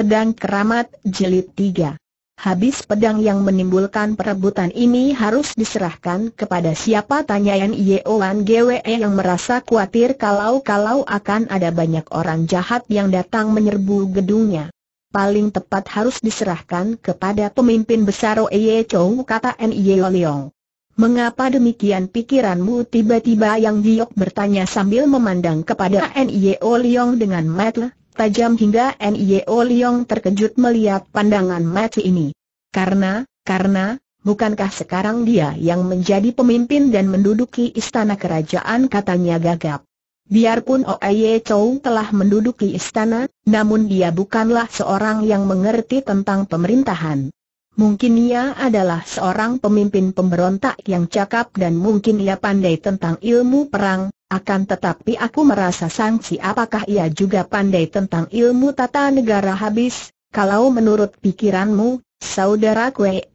Pedang Keramat Jilid 3 Habis pedang yang menimbulkan perebutan ini harus diserahkan kepada siapa tanyaan Yeoan Gwe yang merasa khawatir kalau-kalau akan ada banyak orang jahat yang datang menyerbu gedungnya. Paling tepat harus diserahkan kepada pemimpin besar Oye Chow kata Nye Leong. Mengapa demikian pikiranmu tiba-tiba yang giok bertanya sambil memandang kepada Nye Leong dengan matlah tajam hingga Nio Liong terkejut melihat pandangan mati ini. Karena, karena, bukankah sekarang dia yang menjadi pemimpin dan menduduki istana kerajaan katanya gagap. Biarpun Oye Chow telah menduduki istana, namun dia bukanlah seorang yang mengerti tentang pemerintahan. Mungkin ia adalah seorang pemimpin pemberontak yang cakap dan mungkin ia pandai tentang ilmu perang, akan tetapi aku merasa sangsi apakah ia juga pandai tentang ilmu tata negara habis, kalau menurut pikiranmu, saudara kue,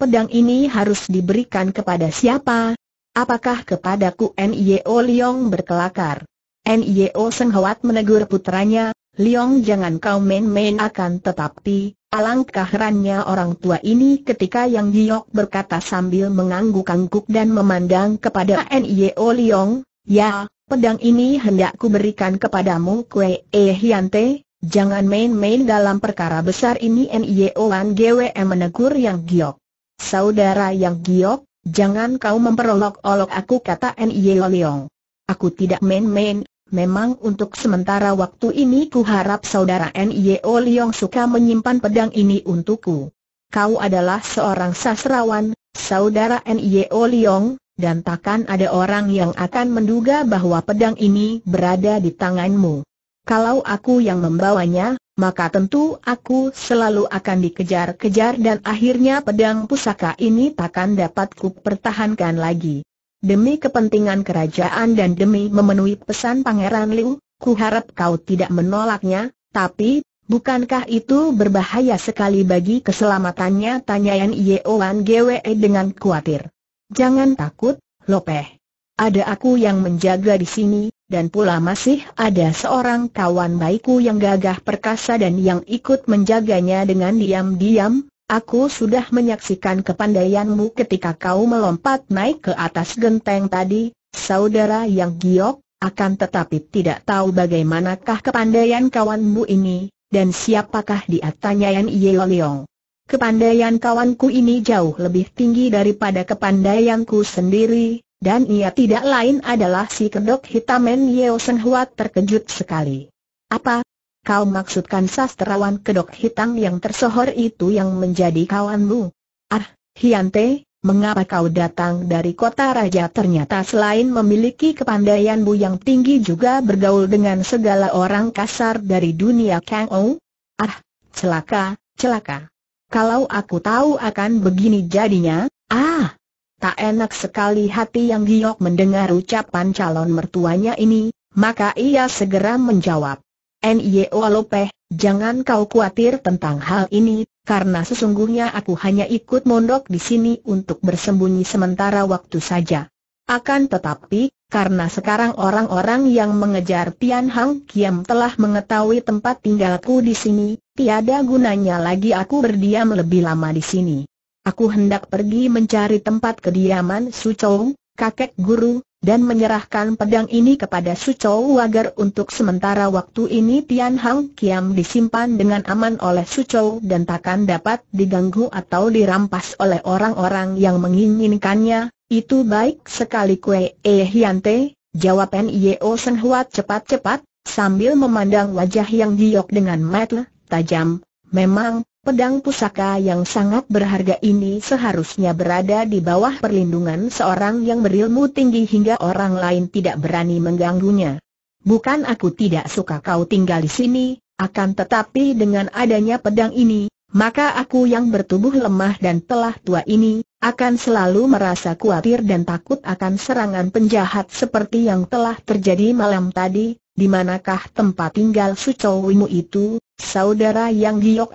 pedang ini harus diberikan kepada siapa? Apakah kepadaku N.Y.O. Leong berkelakar? N.Y.O. Senghawat menegur putranya, Leong jangan kau main-main akan tetapi, alangkah rannya orang tua ini ketika Yang Giok berkata sambil mengangguk-angguk dan memandang kepada N.Y.O. Leong, Ya, pedang ini hendak kuberikan kepadamu Kue E Hyante, jangan main-main dalam perkara besar ini N.I.O.N. GWM menegur yang giok. Saudara yang giok, jangan kau memperolok-olok aku kata N.I.E. Leong. Aku tidak main-main, Memang untuk sementara waktu ini ku harap saudara N.I.E. Liong suka menyimpan pedang ini untukku. Kau adalah seorang sasrawan, saudara N.I.E. Liong, dan takkan ada orang yang akan menduga bahwa pedang ini berada di tanganmu. Kalau aku yang membawanya, maka tentu aku selalu akan dikejar-kejar dan akhirnya pedang pusaka ini takkan dapat kupertahankan lagi. Demi kepentingan kerajaan dan demi memenuhi pesan Pangeran Liu, ku harap kau tidak menolaknya, tapi Bukankah itu berbahaya sekali bagi keselamatannya? Tanya Yan Yeoan Gwe dengan khawatir. Jangan takut, Lopeh. Ada aku yang menjaga di sini, dan pula masih ada seorang kawan baikku yang gagah perkasa dan yang ikut menjaganya dengan diam-diam. Aku sudah menyaksikan kepandaianmu ketika kau melompat naik ke atas genteng tadi, saudara yang giok, akan tetapi tidak tahu bagaimanakah kepandaian kawanmu ini, dan siapakah dia yang Ye Leong. Kepandaian kawanku ini jauh lebih tinggi daripada kepandaianku sendiri, dan ia tidak lain adalah si kedok hitamen Yeo Sen Huat terkejut sekali. Apa? Kau maksudkan sastrawan kedok hitam yang tersohor itu yang menjadi kawanmu? Ah, Hiante, Mengapa kau datang dari kota raja ternyata selain memiliki kepandaianmu yang tinggi juga bergaul dengan segala orang kasar dari dunia Kang Ou? Ah, celaka, celaka. Kalau aku tahu akan begini jadinya, ah! Tak enak sekali hati yang giok mendengar ucapan calon mertuanya ini, maka ia segera menjawab. N.I.O. E, Lopeh, jangan kau khawatir tentang hal ini, karena sesungguhnya aku hanya ikut mondok di sini untuk bersembunyi sementara waktu saja. Akan tetapi, karena sekarang orang-orang yang mengejar Tian Hang Kiam telah mengetahui tempat tinggalku di sini, Tiada gunanya lagi aku berdiam lebih lama di sini. Aku hendak pergi mencari tempat kediaman Su Chou, kakek guru, dan menyerahkan pedang ini kepada Su Chou agar untuk sementara waktu ini Tian Hang Kiam disimpan dengan aman oleh Su Chou dan takkan dapat diganggu atau dirampas oleh orang-orang yang menginginkannya. Itu baik sekali kue eh Yante, jawab N.I.O. Senhuat cepat-cepat, sambil memandang wajah yang giok dengan metle tajam, memang, pedang pusaka yang sangat berharga ini seharusnya berada di bawah perlindungan seorang yang berilmu tinggi hingga orang lain tidak berani mengganggunya. Bukan aku tidak suka kau tinggal di sini, akan tetapi dengan adanya pedang ini, maka aku yang bertubuh lemah dan telah tua ini, akan selalu merasa khawatir dan takut akan serangan penjahat seperti yang telah terjadi malam tadi, di manakah tempat tinggal Sucowimu itu, Saudara Yang Giok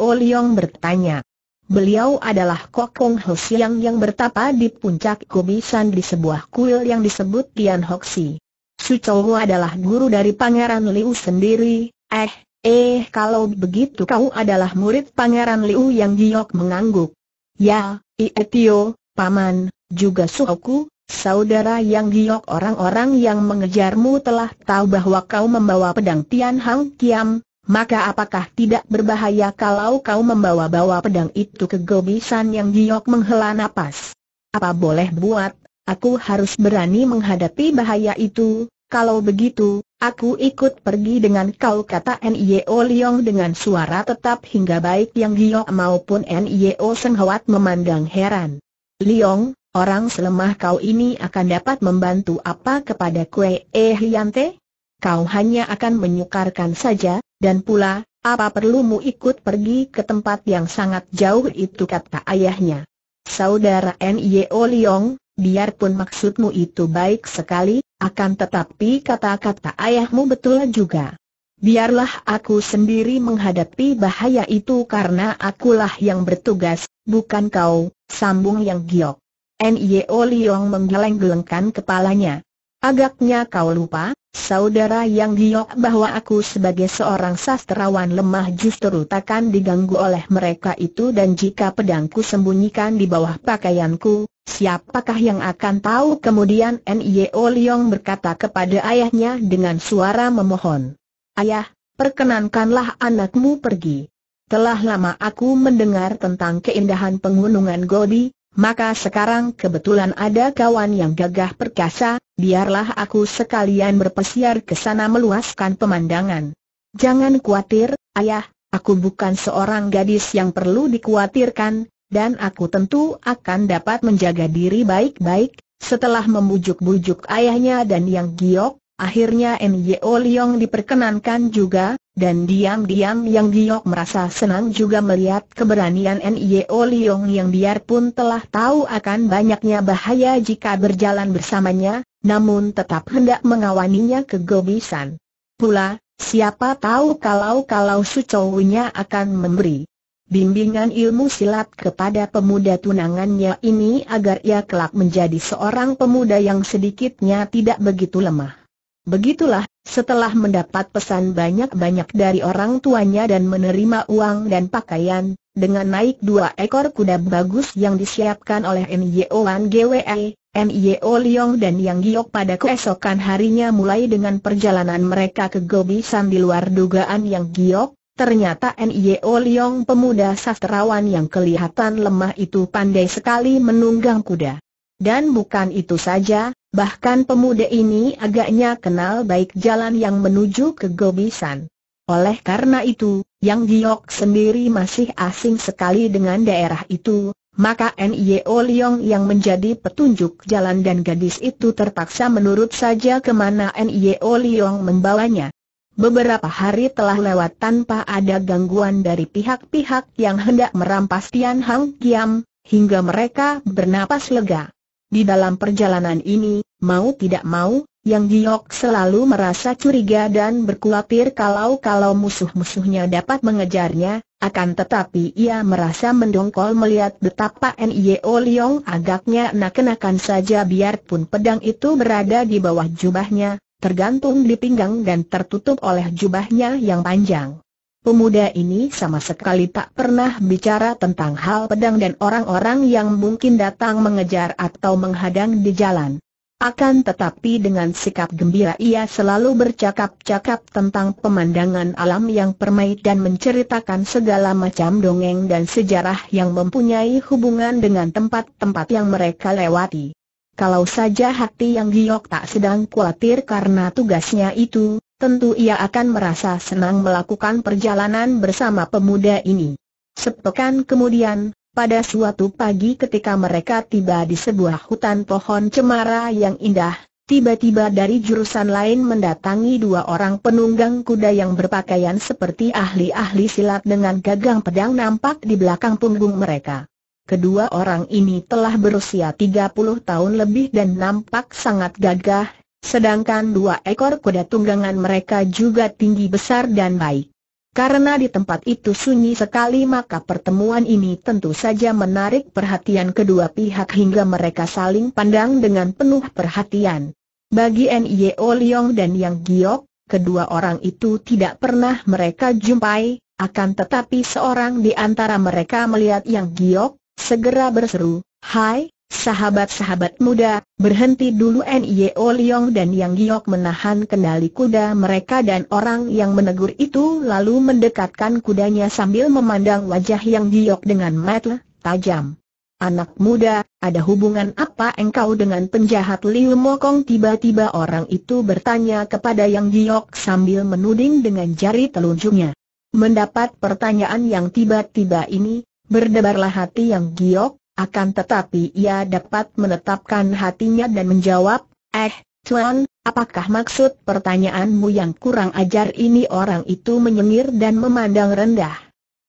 O Liong bertanya. Beliau adalah Kokong Ho Siang yang bertapa di puncak kubisan di sebuah kuil yang disebut Tian Si. Su Chou adalah guru dari Pangeran Liu sendiri, eh, eh kalau begitu kau adalah murid Pangeran Liu yang giok mengangguk. Ya, Ietio, Paman, juga Suoku, saudara yang giok orang-orang yang mengejarmu telah tahu bahwa kau membawa pedang Tian Hang Kiam, maka apakah tidak berbahaya kalau kau membawa-bawa pedang itu ke gobisan yang giok menghela napas? Apa boleh buat, aku harus berani menghadapi bahaya itu, kalau begitu, aku ikut pergi dengan kau kata N.I.O. Liyong dengan suara tetap hingga baik yang giok maupun N.I.O. Senghawat memandang heran. Liyong, Orang selemah kau ini akan dapat membantu apa kepada kue eh Hyante? Kau hanya akan menyukarkan saja, dan pula, apa perlumu ikut pergi ke tempat yang sangat jauh itu kata ayahnya. Saudara N.Y.O. Liong, biarpun maksudmu itu baik sekali, akan tetapi kata-kata ayahmu betul juga. Biarlah aku sendiri menghadapi bahaya itu karena akulah yang bertugas, bukan kau, sambung yang giok. N.Y.O. Liong menggeleng-gelengkan kepalanya. Agaknya kau lupa, saudara yang giok bahwa aku sebagai seorang sastrawan lemah justru takkan diganggu oleh mereka itu dan jika pedangku sembunyikan di bawah pakaianku, siapakah yang akan tahu kemudian N.Y.O. Leong berkata kepada ayahnya dengan suara memohon. Ayah, perkenankanlah anakmu pergi. Telah lama aku mendengar tentang keindahan pengunungan Gobi maka sekarang kebetulan ada kawan yang gagah perkasa, biarlah aku sekalian berpesiar ke sana meluaskan pemandangan. Jangan khawatir, ayah, aku bukan seorang gadis yang perlu dikhawatirkan, dan aku tentu akan dapat menjaga diri baik-baik, setelah membujuk-bujuk ayahnya dan yang giok, akhirnya Nyo Yong diperkenankan juga, dan diam-diam Yang Giok merasa senang juga melihat keberanian N.I.O. Liong yang biarpun telah tahu akan banyaknya bahaya jika berjalan bersamanya, namun tetap hendak mengawaninya kegobisan. Pula, siapa tahu kalau-kalau Su sucowinya akan memberi bimbingan ilmu silat kepada pemuda tunangannya ini agar ia kelak menjadi seorang pemuda yang sedikitnya tidak begitu lemah. Begitulah, setelah mendapat pesan banyak-banyak dari orang tuanya dan menerima uang dan pakaian, dengan naik dua ekor kuda bagus yang disiapkan oleh NYO Wan GWE, NYO Liong dan Yang Giok pada keesokan harinya mulai dengan perjalanan mereka ke Gobi di luar dugaan Yang Giok, ternyata NYO Liong pemuda sastrawan yang kelihatan lemah itu pandai sekali menunggang kuda. Dan bukan itu saja, Bahkan pemuda ini agaknya kenal baik jalan yang menuju ke Gobisan. Oleh karena itu, Yang Giok sendiri masih asing sekali dengan daerah itu, maka N.I.O. Leong yang menjadi petunjuk jalan dan gadis itu terpaksa menurut saja kemana N.I.O. Leong membawanya. Beberapa hari telah lewat tanpa ada gangguan dari pihak-pihak yang hendak merampas Tian Hang Kiam, hingga mereka bernapas lega. Di dalam perjalanan ini, mau tidak mau, Yang Giok selalu merasa curiga dan berkulapir kalau-kalau musuh-musuhnya dapat mengejarnya, akan tetapi ia merasa mendongkol melihat betapa N.I.O. Leong agaknya nak kenakan saja biarpun pedang itu berada di bawah jubahnya, tergantung di pinggang dan tertutup oleh jubahnya yang panjang. Pemuda ini sama sekali tak pernah bicara tentang hal pedang dan orang-orang yang mungkin datang mengejar atau menghadang di jalan. Akan tetapi dengan sikap gembira ia selalu bercakap-cakap tentang pemandangan alam yang permai dan menceritakan segala macam dongeng dan sejarah yang mempunyai hubungan dengan tempat-tempat yang mereka lewati. Kalau saja hati yang giok tak sedang khawatir karena tugasnya itu, tentu ia akan merasa senang melakukan perjalanan bersama pemuda ini. Sepekan kemudian, pada suatu pagi ketika mereka tiba di sebuah hutan pohon cemara yang indah, tiba-tiba dari jurusan lain mendatangi dua orang penunggang kuda yang berpakaian seperti ahli-ahli silat dengan gagang pedang nampak di belakang punggung mereka. Kedua orang ini telah berusia 30 tahun lebih dan nampak sangat gagah, Sedangkan dua ekor kuda tunggangan mereka juga tinggi besar dan baik. Karena di tempat itu sunyi sekali maka pertemuan ini tentu saja menarik perhatian kedua pihak hingga mereka saling pandang dengan penuh perhatian. Bagi N.I.O. Leong dan Yang Giok, kedua orang itu tidak pernah mereka jumpai, akan tetapi seorang di antara mereka melihat Yang Giok, segera berseru, Hai, Sahabat-sahabat muda, berhenti dulu Nio Leong dan Yang Giok menahan kendali kuda mereka dan orang yang menegur itu lalu mendekatkan kudanya sambil memandang wajah Yang Giok dengan mata tajam. Anak muda, ada hubungan apa engkau dengan penjahat Liu Mokong? Tiba-tiba orang itu bertanya kepada Yang Giok sambil menuding dengan jari telunjuknya. Mendapat pertanyaan yang tiba-tiba ini, berdebarlah hati Yang Giok, akan tetapi ia dapat menetapkan hatinya dan menjawab, Eh, Tuan, apakah maksud pertanyaanmu yang kurang ajar ini orang itu menyengir dan memandang rendah?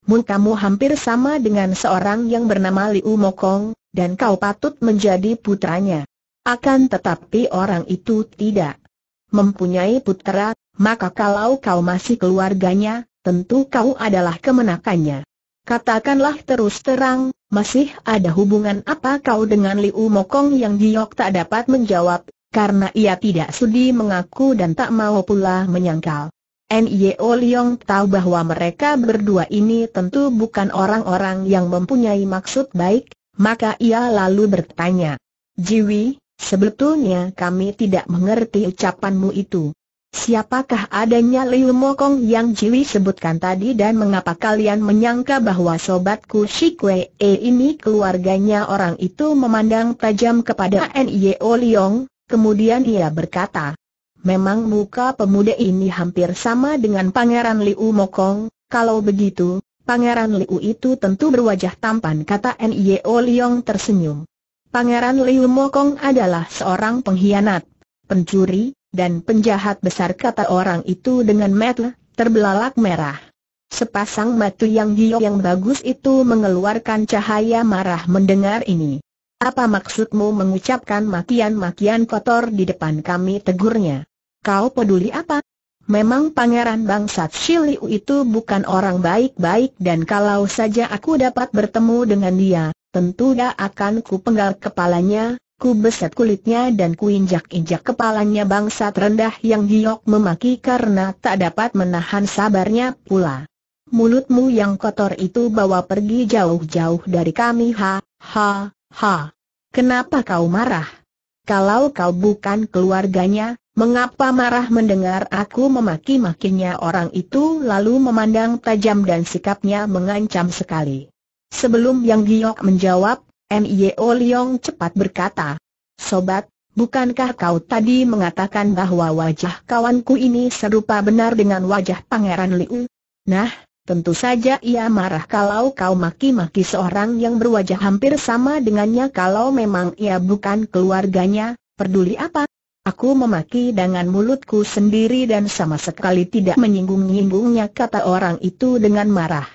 Mun kamu hampir sama dengan seorang yang bernama Liu Mokong, dan kau patut menjadi putranya. Akan tetapi orang itu tidak mempunyai putra, maka kalau kau masih keluarganya, tentu kau adalah kemenakannya. Katakanlah terus terang, masih ada hubungan apa kau dengan Liu Mokong yang Giok tak dapat menjawab, karena ia tidak sudi mengaku dan tak mau pula menyangkal. Nio Liong tahu bahwa mereka berdua ini tentu bukan orang-orang yang mempunyai maksud baik, maka ia lalu bertanya. Jiwi, sebetulnya kami tidak mengerti ucapanmu itu. Siapakah adanya Liu Mokong yang Jiwi sebutkan tadi dan mengapa kalian menyangka bahwa sobatku Shikwe E ini keluarganya orang itu memandang tajam kepada N.I.O. Liong, kemudian ia berkata, Memang muka pemuda ini hampir sama dengan Pangeran Liu Mokong, kalau begitu, Pangeran Liu itu tentu berwajah tampan kata N.I.O. Liong tersenyum. Pangeran Liu Mokong adalah seorang pengkhianat, pencuri, dan penjahat besar kata orang itu dengan metel, terbelalak merah. Sepasang mata yang gio yang bagus itu mengeluarkan cahaya marah mendengar ini. Apa maksudmu mengucapkan makian-makian kotor di depan kami tegurnya? Kau peduli apa? Memang pangeran bangsat Shiliu itu bukan orang baik-baik dan kalau saja aku dapat bertemu dengan dia, tentu dia akan kupenggal kepalanya, Ku beset kulitnya dan ku injak-injak kepalanya bangsat rendah yang giok memaki karena tak dapat menahan sabarnya pula. Mulutmu yang kotor itu bawa pergi jauh-jauh dari kami ha, ha, ha. Kenapa kau marah? Kalau kau bukan keluarganya, mengapa marah mendengar aku memaki-makinya orang itu lalu memandang tajam dan sikapnya mengancam sekali. Sebelum Yang Giok menjawab, Mio Liong cepat berkata. Sobat, bukankah kau tadi mengatakan bahwa wajah kawanku ini serupa benar dengan wajah Pangeran Liu? Nah, tentu saja ia marah kalau kau maki-maki seorang yang berwajah hampir sama dengannya kalau memang ia bukan keluarganya, peduli apa? Aku memaki dengan mulutku sendiri dan sama sekali tidak menyinggung-nyinggungnya kata orang itu dengan marah.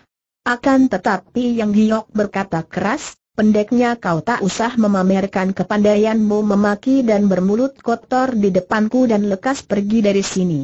Akan tetapi Yang Giok berkata keras, Pendeknya kau tak usah memamerkan kepandaianmu memaki dan bermulut kotor di depanku dan lekas pergi dari sini.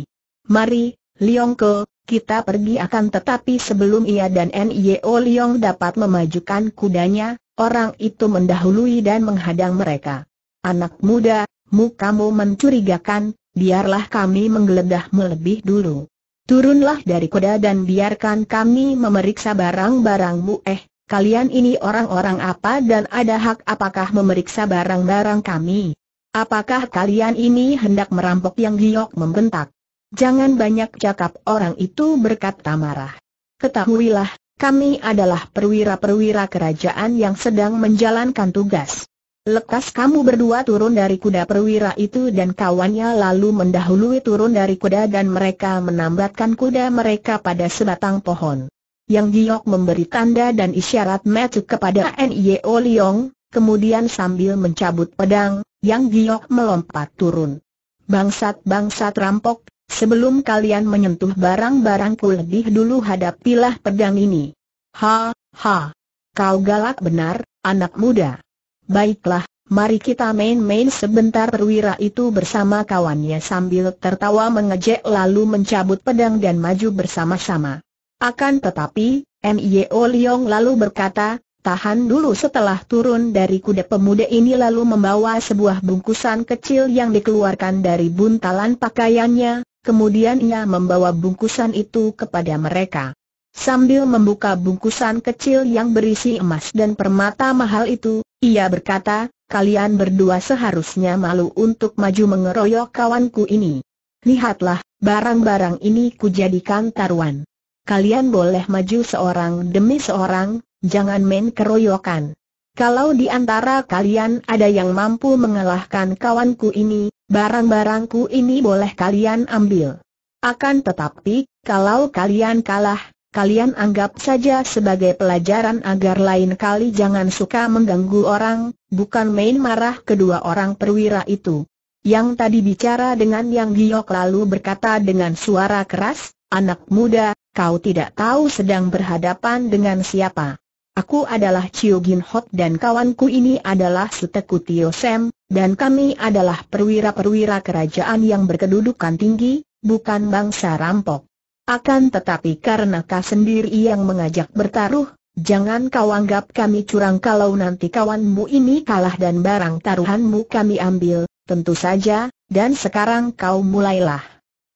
Mari, Liongko, kita pergi akan tetapi sebelum ia dan N.I.O. Liong dapat memajukan kudanya, orang itu mendahului dan menghadang mereka. Anak muda, mukamu mencurigakan, biarlah kami menggeledahmu melebih dulu. Turunlah dari kuda dan biarkan kami memeriksa barang-barangmu eh kalian ini orang-orang apa dan ada hak apakah memeriksa barang-barang kami? Apakah kalian ini hendak merampok yang giok membentak? Jangan banyak cakap orang itu berkata marah. Ketahuilah, kami adalah perwira-perwira kerajaan yang sedang menjalankan tugas. Lekas kamu berdua turun dari kuda perwira itu dan kawannya lalu mendahului turun dari kuda dan mereka menambatkan kuda mereka pada sebatang pohon. Yang Giok memberi tanda dan isyarat metu kepada Nio Leong, kemudian sambil mencabut pedang, Yang Giok melompat turun. Bangsat-bangsat rampok, sebelum kalian menyentuh barang-barangku lebih dulu hadapilah pedang ini. Ha, ha. Kau galak benar, anak muda. Baiklah, Mari kita main-main sebentar perwira itu bersama kawannya sambil tertawa mengejek lalu mencabut pedang dan maju bersama-sama. Akan tetapi, MIO Liong lalu berkata, tahan dulu setelah turun dari kuda pemuda ini lalu membawa sebuah bungkusan kecil yang dikeluarkan dari buntalan pakaiannya, kemudian ia membawa bungkusan itu kepada mereka. Sambil membuka bungkusan kecil yang berisi emas dan permata mahal itu, ia berkata, kalian berdua seharusnya malu untuk maju mengeroyok kawanku ini. Lihatlah, barang-barang ini kujadikan taruhan kalian boleh maju seorang demi seorang, jangan main keroyokan. Kalau di antara kalian ada yang mampu mengalahkan kawanku ini, barang-barangku ini boleh kalian ambil. Akan tetapi, kalau kalian kalah, kalian anggap saja sebagai pelajaran agar lain kali jangan suka mengganggu orang, bukan main marah kedua orang perwira itu yang tadi bicara dengan Yang Giok lalu berkata dengan suara keras, Anak muda, kau tidak tahu sedang berhadapan dengan siapa. Aku adalah Chiu Gin Hot dan kawanku ini adalah Suteku Tio Sam, dan kami adalah perwira-perwira kerajaan yang berkedudukan tinggi, bukan bangsa rampok. Akan tetapi karena kau sendiri yang mengajak bertaruh, Jangan kau anggap kami curang kalau nanti kawanmu ini kalah dan barang taruhanmu kami ambil, tentu saja, dan sekarang kau mulailah.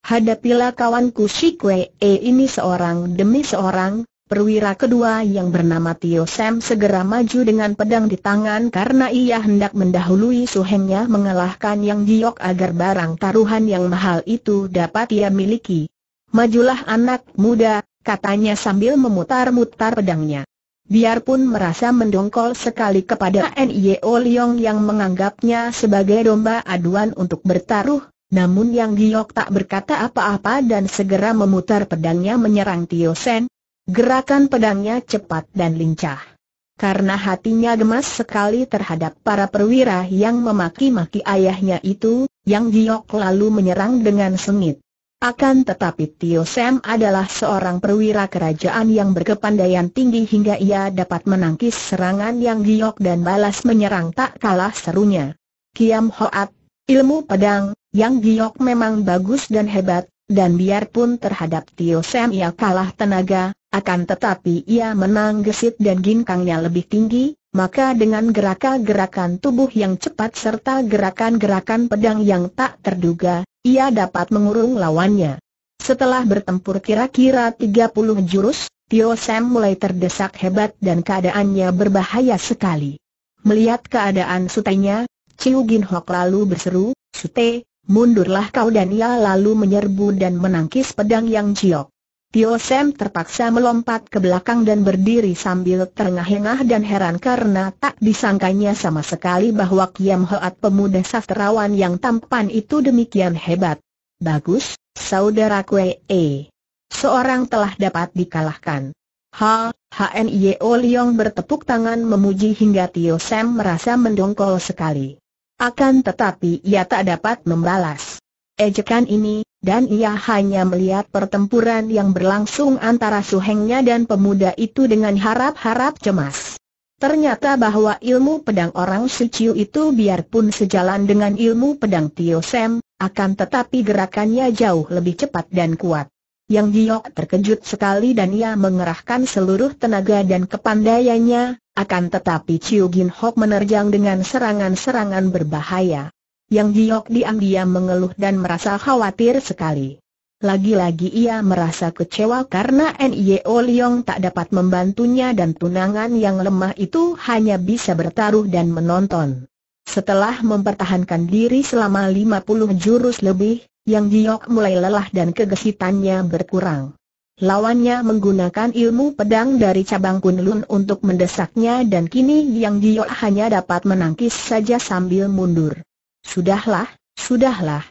Hadapilah kawanku si Kwe e ini seorang demi seorang, perwira kedua yang bernama Tio Sam segera maju dengan pedang di tangan karena ia hendak mendahului suhengnya mengalahkan yang giok agar barang taruhan yang mahal itu dapat ia miliki. Majulah anak muda, katanya sambil memutar-mutar pedangnya. Biarpun merasa mendongkol sekali kepada N.I.O. Leong yang menganggapnya sebagai domba aduan untuk bertaruh, namun Yang Giok tak berkata apa-apa dan segera memutar pedangnya menyerang Tio Sen. Gerakan pedangnya cepat dan lincah. Karena hatinya gemas sekali terhadap para perwira yang memaki-maki ayahnya itu, Yang Giok lalu menyerang dengan sengit. Akan tetapi Tio Sam adalah seorang perwira kerajaan yang berkepandaian tinggi hingga ia dapat menangkis serangan yang giok dan balas menyerang tak kalah serunya. Kiam Hoat, ilmu pedang, yang giok memang bagus dan hebat, dan biarpun terhadap Tio Sam ia kalah tenaga, akan tetapi ia menang gesit dan ginkangnya lebih tinggi, maka dengan gerakan-gerakan tubuh yang cepat serta gerakan-gerakan pedang yang tak terduga, ia dapat mengurung lawannya. Setelah bertempur kira-kira 30 jurus, Tio Sam mulai terdesak hebat dan keadaannya berbahaya sekali. Melihat keadaan sutenya, Chiu Gin Hok lalu berseru, Sute, mundurlah kau dan ia lalu menyerbu dan menangkis pedang yang Ciok. Tio Sam terpaksa melompat ke belakang dan berdiri sambil terengah-engah dan heran karena tak disangkanya sama sekali bahwa Kiam Hoat pemuda sastrawan yang tampan itu demikian hebat. Bagus, saudara Kwe. E. Seorang telah dapat dikalahkan. Ha, HNIO Leong bertepuk tangan memuji hingga Tio Sam merasa mendongkol sekali. Akan tetapi ia tak dapat membalas. Ejekan ini, dan ia hanya melihat pertempuran yang berlangsung antara suhengnya dan pemuda itu dengan harap-harap cemas. Ternyata bahwa ilmu pedang orang suciu itu biarpun sejalan dengan ilmu pedang Tio Sam, akan tetapi gerakannya jauh lebih cepat dan kuat. Yang Giok terkejut sekali dan ia mengerahkan seluruh tenaga dan kepandaiannya, akan tetapi Chiu Gin Hok menerjang dengan serangan-serangan berbahaya. Yang Giok diam-diam mengeluh dan merasa khawatir sekali. Lagi-lagi ia merasa kecewa karena N.I.O. Liong tak dapat membantunya dan tunangan yang lemah itu hanya bisa bertaruh dan menonton. Setelah mempertahankan diri selama 50 jurus lebih, Yang Giok mulai lelah dan kegesitannya berkurang. Lawannya menggunakan ilmu pedang dari cabang Kunlun untuk mendesaknya dan kini Yang Giok hanya dapat menangkis saja sambil mundur. Sudahlah, sudahlah.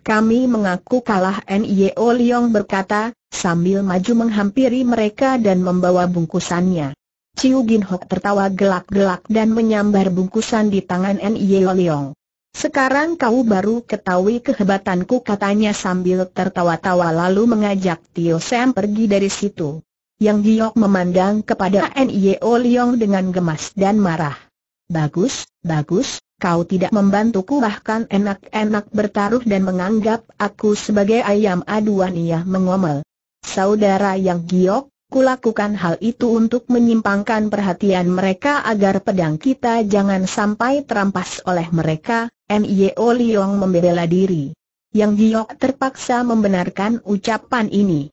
Kami mengaku kalah Nio e oh Liong berkata, sambil maju menghampiri mereka dan membawa bungkusannya. Ciu Gin Hok tertawa gelak-gelak dan menyambar bungkusan di tangan Nio e oh Liong. Sekarang kau baru ketahui kehebatanku katanya sambil tertawa-tawa lalu mengajak Tio Sam pergi dari situ. Yang Giok memandang kepada Nio e oh Liong dengan gemas dan marah. Bagus, bagus, kau tidak membantuku bahkan enak-enak bertaruh dan menganggap aku sebagai ayam aduan ia mengomel. Saudara yang giok, kulakukan hal itu untuk menyimpangkan perhatian mereka agar pedang kita jangan sampai terampas oleh mereka, N.I.O. Liong membela diri. Yang giok terpaksa membenarkan ucapan ini.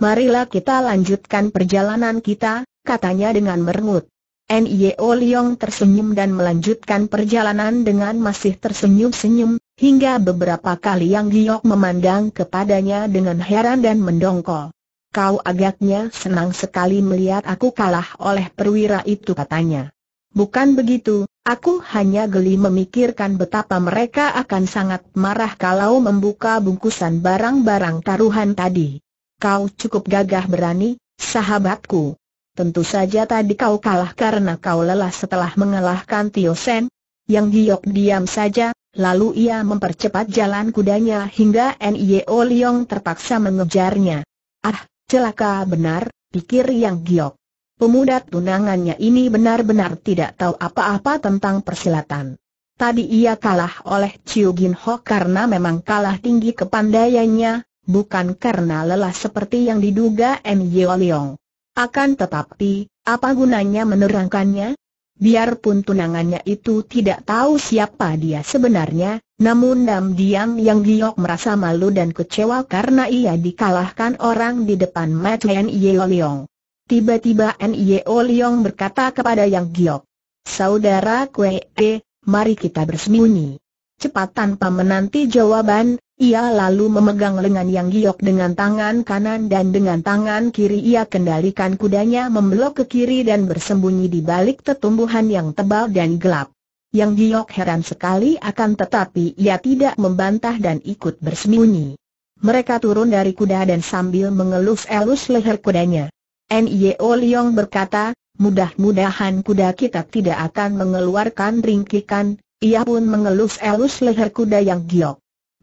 Marilah kita lanjutkan perjalanan kita, katanya dengan merengut. N.I.O. Leong tersenyum dan melanjutkan perjalanan dengan masih tersenyum-senyum, hingga beberapa kali Yang Giok memandang kepadanya dengan heran dan mendongkol. Kau agaknya senang sekali melihat aku kalah oleh perwira itu katanya. Bukan begitu, aku hanya geli memikirkan betapa mereka akan sangat marah kalau membuka bungkusan barang-barang taruhan tadi. Kau cukup gagah berani, sahabatku. Tentu saja tadi kau kalah karena kau lelah setelah mengalahkan Tio Sen. Yang Giok diam saja, lalu ia mempercepat jalan kudanya hingga Nio e Liong terpaksa mengejarnya. Ah, celaka benar, pikir Yang Giok. Pemuda tunangannya ini benar-benar tidak tahu apa-apa tentang persilatan. Tadi ia kalah oleh Chiu Gin Ho karena memang kalah tinggi kepandaiannya, bukan karena lelah seperti yang diduga Nio e Liong. Akan tetapi, apa gunanya menerangkannya? Biarpun tunangannya itu tidak tahu siapa dia sebenarnya, namun Dam Diam Yang Giok merasa malu dan kecewa karena ia dikalahkan orang di depan mata N.Y.O. Leong. Tiba-tiba N.Y.O. Leong berkata kepada Yang Giok, Saudara Kwee, mari kita bersembunyi. Cepat tanpa menanti jawaban, ia lalu memegang lengan yang giok dengan tangan kanan dan dengan tangan kiri ia kendalikan kudanya membelok ke kiri dan bersembunyi di balik tetumbuhan yang tebal dan gelap. Yang giok heran sekali akan tetapi ia tidak membantah dan ikut bersembunyi. Mereka turun dari kuda dan sambil mengelus-elus leher kudanya. N.I.O. Leong berkata, mudah-mudahan kuda kita tidak akan mengeluarkan ringkikan, ia pun mengelus-elus leher kuda yang giok.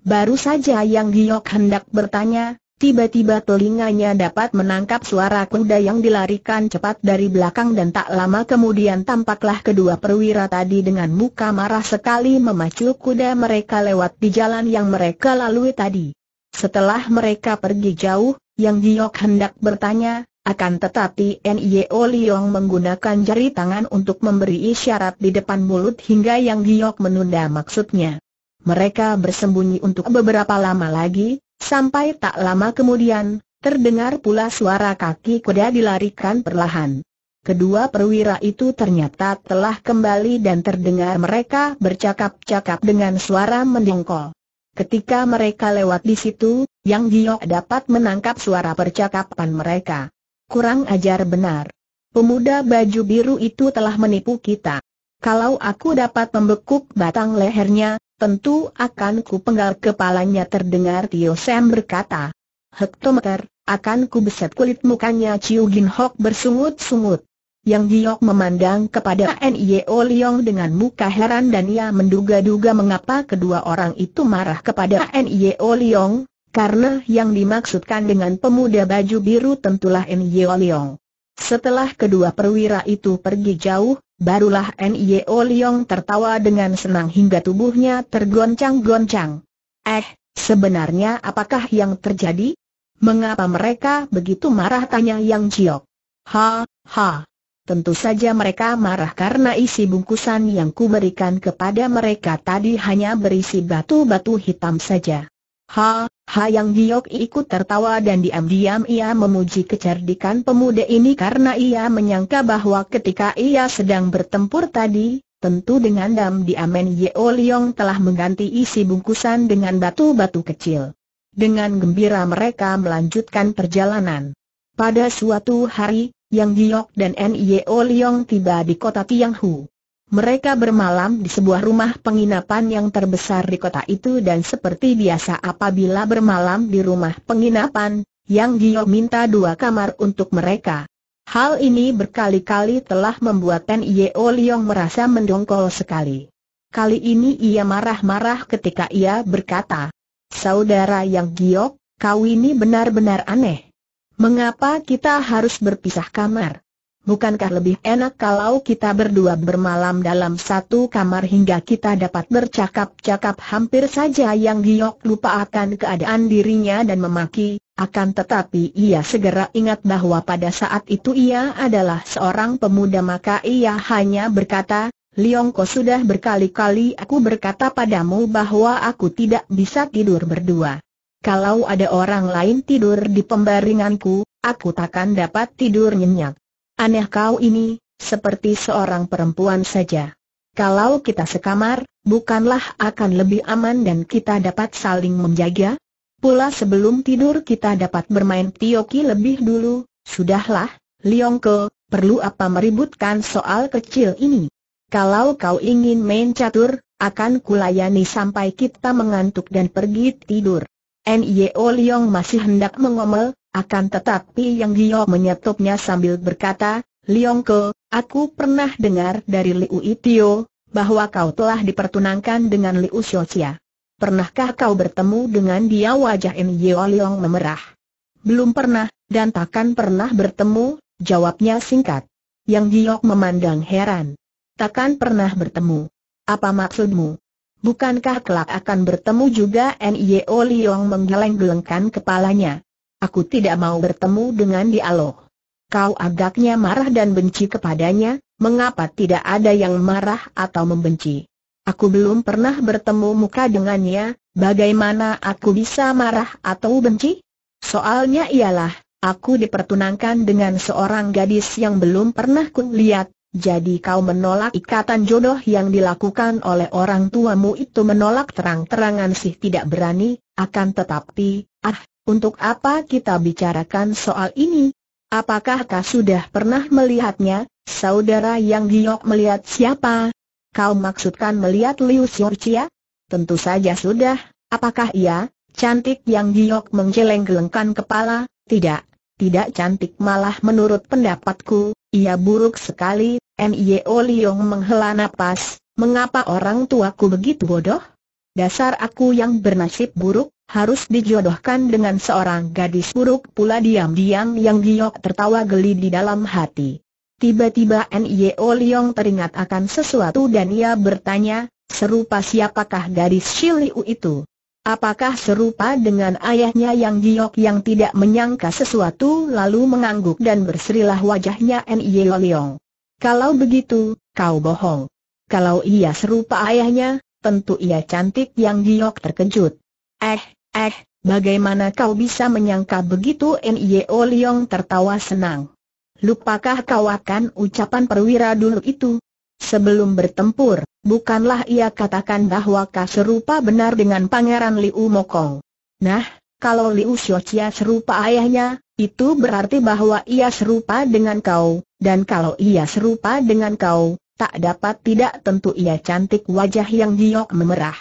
Baru saja Yang Giok hendak bertanya, tiba-tiba telinganya dapat menangkap suara kuda yang dilarikan cepat dari belakang dan tak lama kemudian tampaklah kedua perwira tadi dengan muka marah sekali memacu kuda mereka lewat di jalan yang mereka lalui tadi. Setelah mereka pergi jauh, Yang Giok hendak bertanya, akan tetapi N.I.O. Liong menggunakan jari tangan untuk memberi isyarat di depan mulut hingga Yang Giok menunda maksudnya. Mereka bersembunyi untuk beberapa lama lagi, sampai tak lama kemudian, terdengar pula suara kaki kuda dilarikan perlahan. Kedua perwira itu ternyata telah kembali dan terdengar mereka bercakap-cakap dengan suara mendengkol. Ketika mereka lewat di situ, Yang Giok dapat menangkap suara percakapan mereka. Kurang ajar benar. Pemuda baju biru itu telah menipu kita. Kalau aku dapat membekuk batang lehernya, Tentu akan ku penggal kepalanya terdengar Tio Sam berkata. Hektometer, akan ku beset kulit mukanya Chiu Gin Hok bersungut-sungut. Yang Giok memandang kepada Nio Liong dengan muka heran dan ia menduga-duga mengapa kedua orang itu marah kepada Nio Liong, karena yang dimaksudkan dengan pemuda baju biru tentulah Nio Liong. Setelah kedua perwira itu pergi jauh, Barulah Nio Liong tertawa dengan senang hingga tubuhnya tergoncang-goncang. Eh, sebenarnya apakah yang terjadi? Mengapa mereka begitu marah tanya Yang Jiok? Ha, ha. Tentu saja mereka marah karena isi bungkusan yang kuberikan kepada mereka tadi hanya berisi batu-batu hitam saja. Ha, Hayang Giok ikut tertawa dan diam-diam ia memuji kecerdikan pemuda ini karena ia menyangka bahwa ketika ia sedang bertempur tadi, tentu dengan dam diamen Yeo Liong telah mengganti isi bungkusan dengan batu-batu kecil. Dengan gembira mereka melanjutkan perjalanan. Pada suatu hari, Yang Giok dan N. tiba di kota Tianghu. Mereka bermalam di sebuah rumah penginapan yang terbesar di kota itu dan seperti biasa apabila bermalam di rumah penginapan, Yang Gio minta dua kamar untuk mereka. Hal ini berkali-kali telah membuat Ten Yeo Liong merasa mendongkol sekali. Kali ini ia marah-marah ketika ia berkata, Saudara Yang Giok, kau ini benar-benar aneh. Mengapa kita harus berpisah kamar? bukankah lebih enak kalau kita berdua bermalam dalam satu kamar hingga kita dapat bercakap-cakap hampir saja yang Giok lupa akan keadaan dirinya dan memaki, akan tetapi ia segera ingat bahwa pada saat itu ia adalah seorang pemuda maka ia hanya berkata, Liongko sudah berkali-kali aku berkata padamu bahwa aku tidak bisa tidur berdua. Kalau ada orang lain tidur di pembaringanku, aku takkan dapat tidur nyenyak. Aneh kau ini, seperti seorang perempuan saja. Kalau kita sekamar, bukanlah akan lebih aman dan kita dapat saling menjaga? Pula sebelum tidur kita dapat bermain tioki lebih dulu, sudahlah, Liongko, perlu apa meributkan soal kecil ini? Kalau kau ingin main catur, akan kulayani sampai kita mengantuk dan pergi tidur. Nyeol Liong masih hendak mengomel, akan tetapi Yang Hio menyetupnya sambil berkata, Liongko, aku pernah dengar dari Liu Itio, bahwa kau telah dipertunangkan dengan Liu Xiochia. Pernahkah kau bertemu dengan dia wajah Yang Yeo Liong memerah? Belum pernah, dan takkan pernah bertemu, jawabnya singkat. Yang Giok memandang heran. Takkan pernah bertemu. Apa maksudmu? Bukankah kelak akan bertemu juga N.I.O. Liong menggeleng-gelengkan kepalanya? Aku tidak mau bertemu dengan loh. Kau agaknya marah dan benci kepadanya, mengapa tidak ada yang marah atau membenci? Aku belum pernah bertemu muka dengannya, bagaimana aku bisa marah atau benci? Soalnya ialah, aku dipertunangkan dengan seorang gadis yang belum pernah kulihat, jadi kau menolak ikatan jodoh yang dilakukan oleh orang tuamu itu menolak terang-terangan sih tidak berani, akan tetapi, ah, untuk apa kita bicarakan soal ini? Apakah kau sudah pernah melihatnya, saudara yang giok melihat siapa? Kau maksudkan melihat Liu Xiaochia? Tentu saja sudah, apakah ia, cantik yang giok menggeleng-gelengkan kepala? Tidak, tidak cantik malah menurut pendapatku, ia buruk sekali, Mio Liong menghela napas, mengapa orang tuaku begitu bodoh? Dasar aku yang bernasib buruk, harus dijodohkan dengan seorang gadis buruk pula diam-diam yang giok tertawa geli di dalam hati. Tiba-tiba Nio Liong teringat akan sesuatu dan ia bertanya, serupa siapakah gadis Shiliu itu? Apakah serupa dengan ayahnya yang giok yang tidak menyangka sesuatu lalu mengangguk dan berserilah wajahnya Nio Liong? Kalau begitu, kau bohong. Kalau ia serupa ayahnya, tentu ia cantik yang giok terkejut. Eh, Eh, bagaimana kau bisa menyangka begitu Nio Liong tertawa senang. Lupakah kau akan ucapan perwira dulu itu? Sebelum bertempur, bukanlah ia katakan bahwa kau serupa benar dengan Pangeran Liu Mokong. Nah, kalau Liu Xiaoqia serupa ayahnya, itu berarti bahwa ia serupa dengan kau, dan kalau ia serupa dengan kau, tak dapat tidak tentu ia cantik wajah yang giok memerah.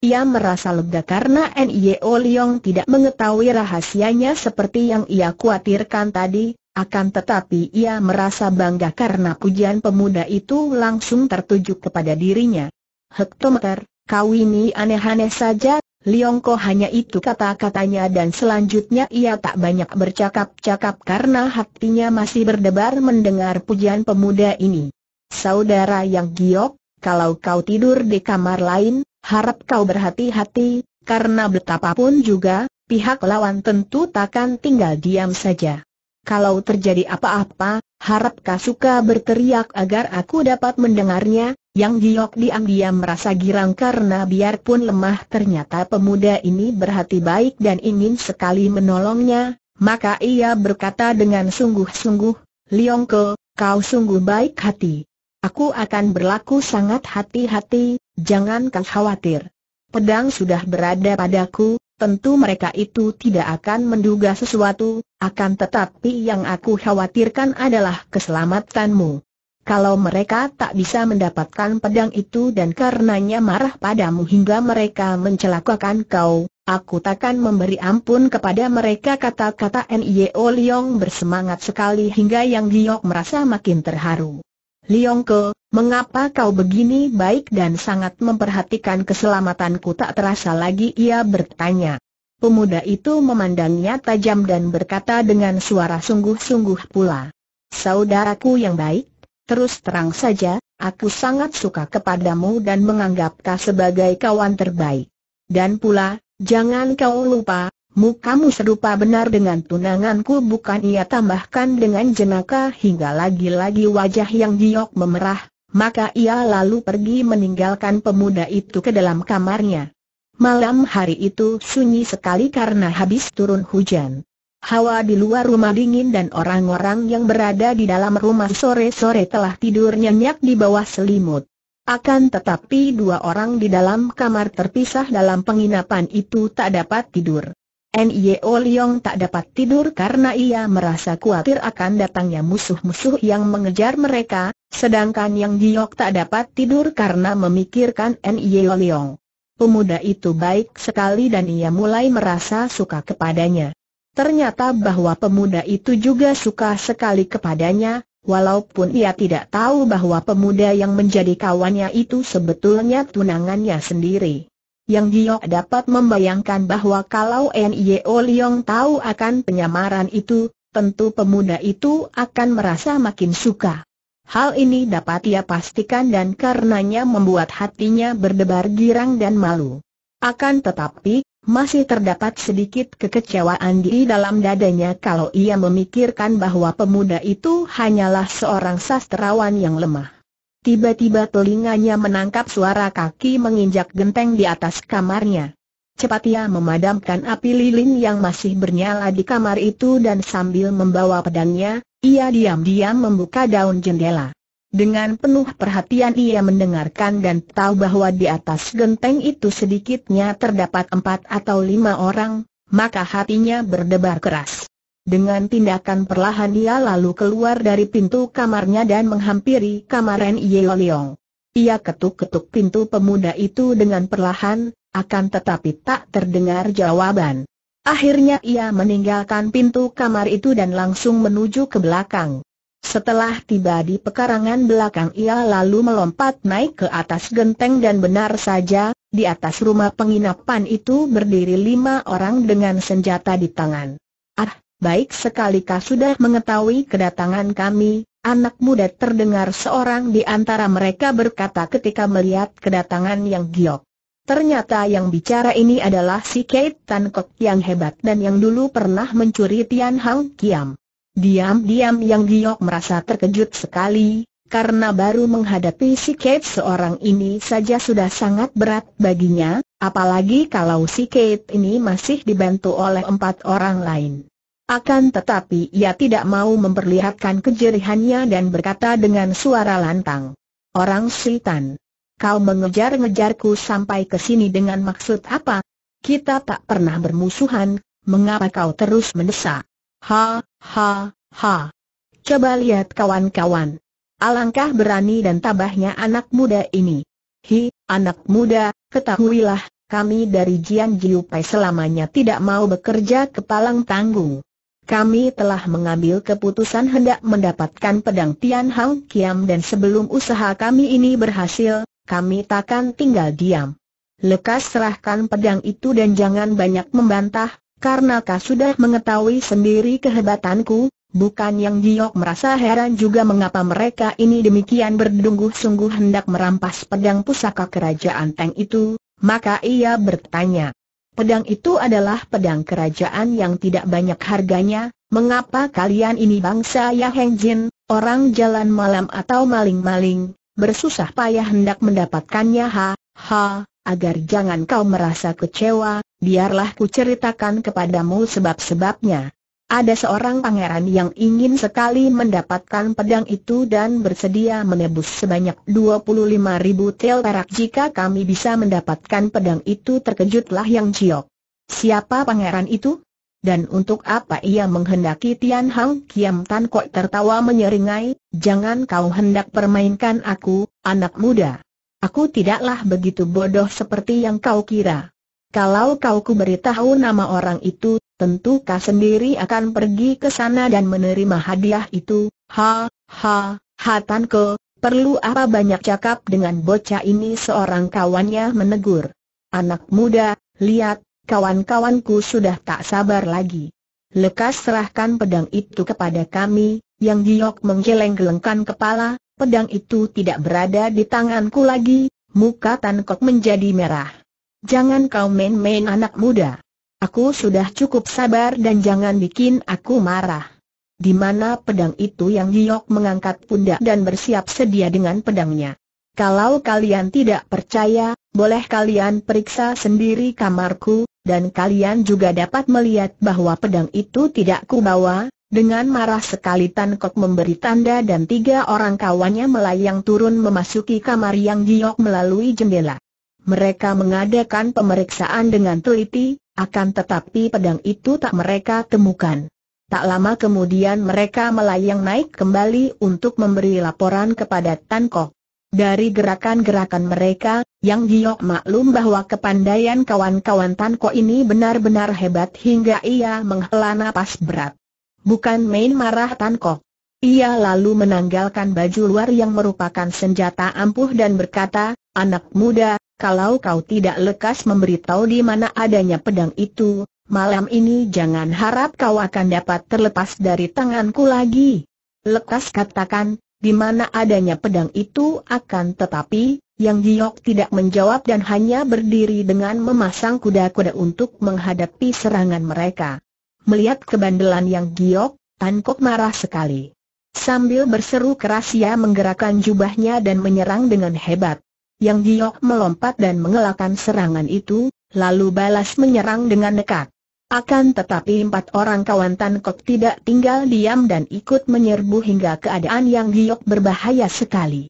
Ia merasa lega karena N.I.O. Leong tidak mengetahui rahasianya seperti yang ia khawatirkan tadi, akan tetapi ia merasa bangga karena pujian pemuda itu langsung tertuju kepada dirinya. Hektometer, kau ini aneh-aneh saja, Liongko hanya itu kata-katanya dan selanjutnya ia tak banyak bercakap-cakap karena hatinya masih berdebar mendengar pujian pemuda ini. Saudara yang giok, kalau kau tidur di kamar lain, Harap kau berhati-hati, karena betapapun juga, pihak lawan tentu takkan tinggal diam saja. Kalau terjadi apa-apa, harap kau suka berteriak agar aku dapat mendengarnya, yang giok diam-diam merasa girang karena biarpun lemah ternyata pemuda ini berhati baik dan ingin sekali menolongnya, maka ia berkata dengan sungguh-sungguh, Liongko, kau sungguh baik hati. Aku akan berlaku sangat hati-hati, jangan kau khawatir. Pedang sudah berada padaku, tentu mereka itu tidak akan menduga sesuatu, akan tetapi yang aku khawatirkan adalah keselamatanmu. Kalau mereka tak bisa mendapatkan pedang itu dan karenanya marah padamu hingga mereka mencelakakan kau, aku takkan memberi ampun kepada mereka kata-kata N.I.O. Leong bersemangat sekali hingga Yang Giok merasa makin terharu. Liongko, mengapa kau begini baik dan sangat memperhatikan keselamatanku tak terasa lagi ia bertanya. Pemuda itu memandangnya tajam dan berkata dengan suara sungguh-sungguh pula. Saudaraku yang baik, terus terang saja, aku sangat suka kepadamu dan menganggap kau sebagai kawan terbaik. Dan pula, jangan kau lupa, Mukamu serupa benar dengan tunanganku bukan ia tambahkan dengan jenaka hingga lagi-lagi wajah yang giok memerah, maka ia lalu pergi meninggalkan pemuda itu ke dalam kamarnya. Malam hari itu sunyi sekali karena habis turun hujan. Hawa di luar rumah dingin dan orang-orang yang berada di dalam rumah sore-sore telah tidur nyenyak di bawah selimut. Akan tetapi dua orang di dalam kamar terpisah dalam penginapan itu tak dapat tidur. N.Y.O. Leong tak dapat tidur karena ia merasa khawatir akan datangnya musuh-musuh yang mengejar mereka, sedangkan Yang Giok tak dapat tidur karena memikirkan N.Y.O. Leong. Pemuda itu baik sekali dan ia mulai merasa suka kepadanya. Ternyata bahwa pemuda itu juga suka sekali kepadanya, walaupun ia tidak tahu bahwa pemuda yang menjadi kawannya itu sebetulnya tunangannya sendiri. Yang Giok dapat membayangkan bahwa kalau Nio Liong tahu akan penyamaran itu, tentu pemuda itu akan merasa makin suka. Hal ini dapat ia pastikan dan karenanya membuat hatinya berdebar girang dan malu. Akan tetapi, masih terdapat sedikit kekecewaan di dalam dadanya kalau ia memikirkan bahwa pemuda itu hanyalah seorang sastrawan yang lemah. Tiba-tiba telinganya menangkap suara kaki menginjak genteng di atas kamarnya. Cepat ia memadamkan api lilin yang masih bernyala di kamar itu dan sambil membawa pedangnya, ia diam-diam membuka daun jendela. Dengan penuh perhatian ia mendengarkan dan tahu bahwa di atas genteng itu sedikitnya terdapat empat atau lima orang, maka hatinya berdebar keras. Dengan tindakan perlahan ia lalu keluar dari pintu kamarnya dan menghampiri kamar Ren Yeoliong. Ia ketuk-ketuk pintu pemuda itu dengan perlahan, akan tetapi tak terdengar jawaban. Akhirnya ia meninggalkan pintu kamar itu dan langsung menuju ke belakang. Setelah tiba di pekarangan belakang ia lalu melompat naik ke atas genteng dan benar saja, di atas rumah penginapan itu berdiri lima orang dengan senjata di tangan. Ah, baik sekali kau sudah mengetahui kedatangan kami, anak muda terdengar seorang di antara mereka berkata ketika melihat kedatangan yang giok. Ternyata yang bicara ini adalah si Kate Tan Kok yang hebat dan yang dulu pernah mencuri Tian Hang Kiam. Diam-diam yang giok merasa terkejut sekali, karena baru menghadapi si Kate seorang ini saja sudah sangat berat baginya, apalagi kalau si Kate ini masih dibantu oleh empat orang lain. Akan tetapi ia tidak mau memperlihatkan kejerihannya dan berkata dengan suara lantang. Orang Sultan, kau mengejar-ngejarku sampai ke sini dengan maksud apa? Kita tak pernah bermusuhan, mengapa kau terus mendesak? Ha, ha, ha. Coba lihat kawan-kawan. Alangkah berani dan tabahnya anak muda ini. Hi, anak muda, ketahuilah, kami dari Jian Jiupai selamanya tidak mau bekerja kepalang tanggung kami telah mengambil keputusan hendak mendapatkan pedang Tian Hang Kiam dan sebelum usaha kami ini berhasil, kami takkan tinggal diam. Lekas serahkan pedang itu dan jangan banyak membantah, karena kau sudah mengetahui sendiri kehebatanku, bukan yang Giok merasa heran juga mengapa mereka ini demikian berdungguh-sungguh hendak merampas pedang pusaka kerajaan Teng itu, maka ia bertanya, Pedang itu adalah pedang kerajaan yang tidak banyak harganya, mengapa kalian ini bangsa Yaheng Jin, orang jalan malam atau maling-maling, bersusah payah hendak mendapatkannya ha, ha, agar jangan kau merasa kecewa, biarlah ku ceritakan kepadamu sebab-sebabnya. Ada seorang pangeran yang ingin sekali mendapatkan pedang itu dan bersedia menebus sebanyak 25 ribu tel perak jika kami bisa mendapatkan pedang itu terkejutlah yang ciok. Siapa pangeran itu? Dan untuk apa ia menghendaki Tian Hang Kiam Tan Kok tertawa menyeringai, jangan kau hendak permainkan aku, anak muda. Aku tidaklah begitu bodoh seperti yang kau kira. Kalau kau kuberitahu nama orang itu, tentu kau sendiri akan pergi ke sana dan menerima hadiah itu. Ha, ha, hatan perlu apa banyak cakap dengan bocah ini seorang kawannya menegur. Anak muda, lihat, kawan-kawanku sudah tak sabar lagi. Lekas serahkan pedang itu kepada kami, yang giok menggeleng-gelengkan kepala, pedang itu tidak berada di tanganku lagi, muka Tan Kok menjadi merah. Jangan kau main-main anak muda. Aku sudah cukup sabar dan jangan bikin aku marah. Di mana pedang itu yang Giok mengangkat pundak dan bersiap sedia dengan pedangnya. Kalau kalian tidak percaya, boleh kalian periksa sendiri kamarku, dan kalian juga dapat melihat bahwa pedang itu tidak kubawa. Dengan marah sekali Tan Kok memberi tanda dan tiga orang kawannya melayang turun memasuki kamar yang Giok melalui jendela. Mereka mengadakan pemeriksaan dengan teliti, akan tetapi pedang itu tak mereka temukan. Tak lama kemudian mereka melayang naik kembali untuk memberi laporan kepada Tan Kok. Dari gerakan-gerakan mereka, Yang Giok maklum bahwa kepandaian kawan-kawan Tan Kok ini benar-benar hebat hingga ia menghela napas berat. Bukan main marah Tan Kok. Ia lalu menanggalkan baju luar yang merupakan senjata ampuh dan berkata, Anak muda, kalau kau tidak lekas memberitahu di mana adanya pedang itu, malam ini jangan harap kau akan dapat terlepas dari tanganku lagi. Lekas katakan, di mana adanya pedang itu akan tetapi, yang giok tidak menjawab dan hanya berdiri dengan memasang kuda-kuda untuk menghadapi serangan mereka. Melihat kebandelan yang giok, Tan Kok marah sekali. Sambil berseru keras ia menggerakkan jubahnya dan menyerang dengan hebat. Yang giok melompat dan mengelakkan serangan itu, lalu balas menyerang dengan dekat. Akan tetapi empat orang kawan Tan Kok tidak tinggal diam dan ikut menyerbu hingga keadaan Yang Giok berbahaya sekali.